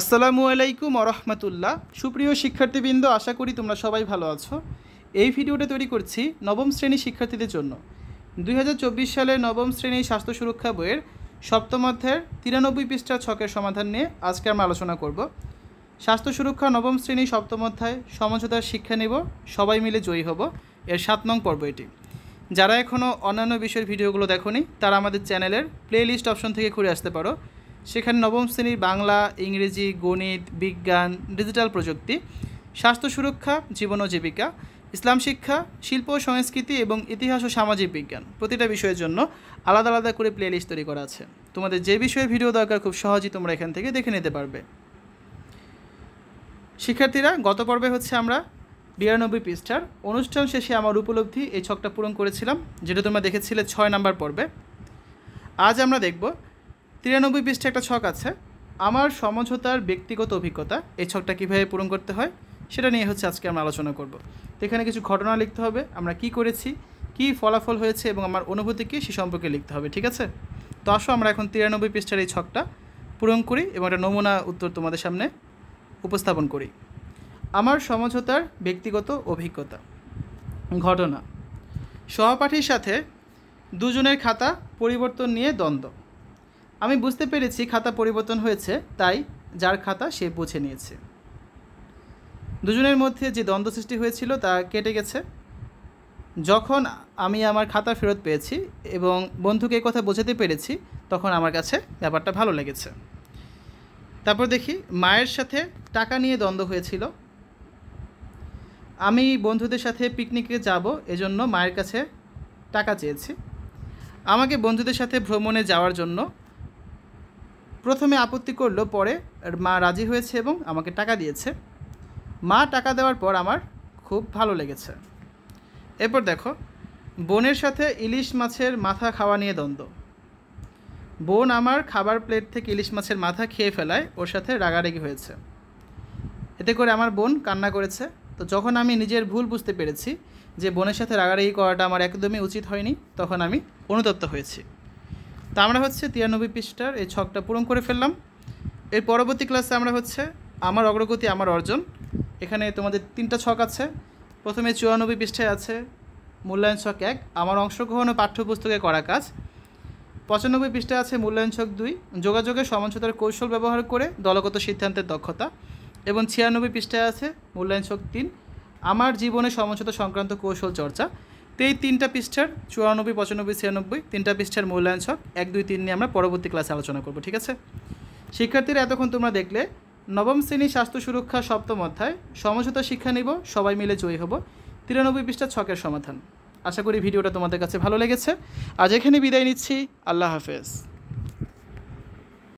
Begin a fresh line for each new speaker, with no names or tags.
আসসালামু আলাইকুম আরহামতুল্লাহ সুপ্রিয় শিক্ষার্থীবৃন্দ আশা করি তোমরা সবাই ভালো আছো এই ভিডিওটা তৈরি করছি নবম শ্রেণী শিক্ষার্থীদের জন্য দুই সালের নবম শ্রেণী স্বাস্থ্য সুরক্ষা বইয়ের সপ্তম অধ্যায়ের তিরানব্বই পৃষ্ঠা ছকের সমাধান নিয়ে আজকে আমরা আলোচনা করব স্বাস্থ্য সুরক্ষা নবম শ্রেণী সপ্তম অধ্যায় সমঝোতার শিক্ষা নেব সবাই মিলে জয়ী হব এর সাত নং পর্ব এটি যারা এখনও অন্যান্য বিষয়ের ভিডিওগুলো দেখনি তারা আমাদের চ্যানেলের প্লেলিস্ট অপশন থেকে ঘুরে আসতে পারো সেখানে নবম শ্রেণীর বাংলা ইংরেজি গণিত বিজ্ঞান ডিজিটাল প্রযুক্তি স্বাস্থ্য সুরক্ষা জীবন ও জীবিকা ইসলাম শিক্ষা শিল্প সংস্কৃতি এবং ইতিহাস ও সামাজিক বিজ্ঞান প্রতিটা বিষয়ের জন্য আলাদা আলাদা করে প্লেলিস্ট তৈরি করা আছে তোমাদের যে বিষয়ে ভিডিও দরকার খুব সহজেই তোমরা এখান থেকে দেখে নিতে পারবে শিক্ষার্থীরা গত পর্বে হচ্ছে আমরা বিরানব্বই পৃষ্ঠার অনুষ্ঠান শেষে আমার উপলব্ধি এই ছকটা পূরণ করেছিলাম যেটা তোমরা দেখেছিলে ছয় নাম্বার পর্বে আজ আমরা দেখব তিরানব্বই পৃষ্ঠা একটা ছক আছে আমার সমঝোতার ব্যক্তিগত অভিজ্ঞতা এই ছকটা কীভাবে পূরণ করতে হয় সেটা নিয়ে হচ্ছে আজকে আমরা আলোচনা করব তো এখানে কিছু ঘটনা লিখতে হবে আমরা কি করেছি কি ফলাফল হয়েছে এবং আমার অনুভূতি কী সে সম্পর্কে লিখতে হবে ঠিক আছে তো আসো আমরা এখন তিরানব্বই পৃষ্ঠার এই ছকটা পূরণ করি এবং একটা নমুনা উত্তর তোমাদের সামনে উপস্থাপন করি আমার সমঝোতার ব্যক্তিগত অভিজ্ঞতা ঘটনা সহপাঠীর সাথে দুজনের খাতা পরিবর্তন নিয়ে দ্বন্দ্ব আমি বুঝতে পেরেছি খাতা পরিবর্তন হয়েছে তাই যার খাতা সে বুঝে নিয়েছে দুজনের মধ্যে যে দ্বন্দ্ব সৃষ্টি হয়েছিল তা কেটে গেছে যখন আমি আমার খাতা ফেরত পেয়েছি এবং বন্ধুকে কথা বোঝাতে পেরেছি তখন আমার কাছে ব্যাপারটা ভালো লেগেছে তারপর দেখি মায়ের সাথে টাকা নিয়ে দ্বন্দ্ব হয়েছিল আমি বন্ধুদের সাথে পিকনিকে যাব এজন্য মায়ের কাছে টাকা চেয়েছি আমাকে বন্ধুদের সাথে ভ্রমণে যাওয়ার জন্য প্রথমে আপত্তি করলো পরে মা রাজি হয়েছে এবং আমাকে টাকা দিয়েছে মা টাকা দেওয়ার পর আমার খুব ভালো লেগেছে এরপর দেখো বোনের সাথে ইলিশ মাছের মাথা খাওয়া নিয়ে দ্বন্দ্ব বোন আমার খাবার প্লেট থেকে ইলিশ মাছের মাথা খেয়ে ফেলায় ওর সাথে রাগারাগি হয়েছে এতে করে আমার বোন কান্না করেছে তো যখন আমি নিজের ভুল বুঝতে পেরেছি যে বোনের সাথে রাগারাগি করাটা আমার একদমই উচিত হয়নি তখন আমি অনুতপ্ত হয়েছি তা আমরা হচ্ছে তিরানব্বই পৃষ্ঠার এই ছকটা পূরণ করে ফেললাম এর পরবর্তী ক্লাসে আমরা হচ্ছে আমার অগ্রগতি আমার অর্জন এখানে তোমাদের তিনটা ছক আছে প্রথমে চুরানব্বই পৃষ্ঠায় আছে মূল্যায়ন ছক এক আমার অংশগ্রহণ ও পাঠ্যপুস্তকে করা কাজ পঁচানব্বই পৃষ্ঠায় আছে মূল্যায়ন ছক দুই যোগাযোগের সমঞ্চতার কৌশল ব্যবহার করে দলগত সিদ্ধান্তের দক্ষতা এবং ছিয়ানব্বই পৃষ্ঠায় আছে মূল্যায়ন ছক তিন আমার জীবনে সমঞ্চতা সংক্রান্ত কৌশল চর্চা তো এই তিনটা পৃষ্ঠার চুরানব্বই পঁচানব্বই ছিয়ানব্বই তিনটা পৃষ্ঠার মূল্যায়ন ছক এক দুই তিন নিয়ে আমরা পরবর্তী ক্লাসে আলোচনা করব ঠিক আছে শিক্ষার্থীরা এতক্ষণ তোমরা দেখলে নবম শ্রেণী স্বাস্থ্য সুরক্ষা সপ্তম অধ্যায় সমঝোতা শিক্ষা নিব সবাই মিলে জয়ী হব তিরানব্বই পৃষ্ঠা ছকের সমাধান আশা করি ভিডিওটা তোমাদের কাছে ভালো লেগেছে আজ এখানে বিদায় নিচ্ছি আল্লাহ হাফেজ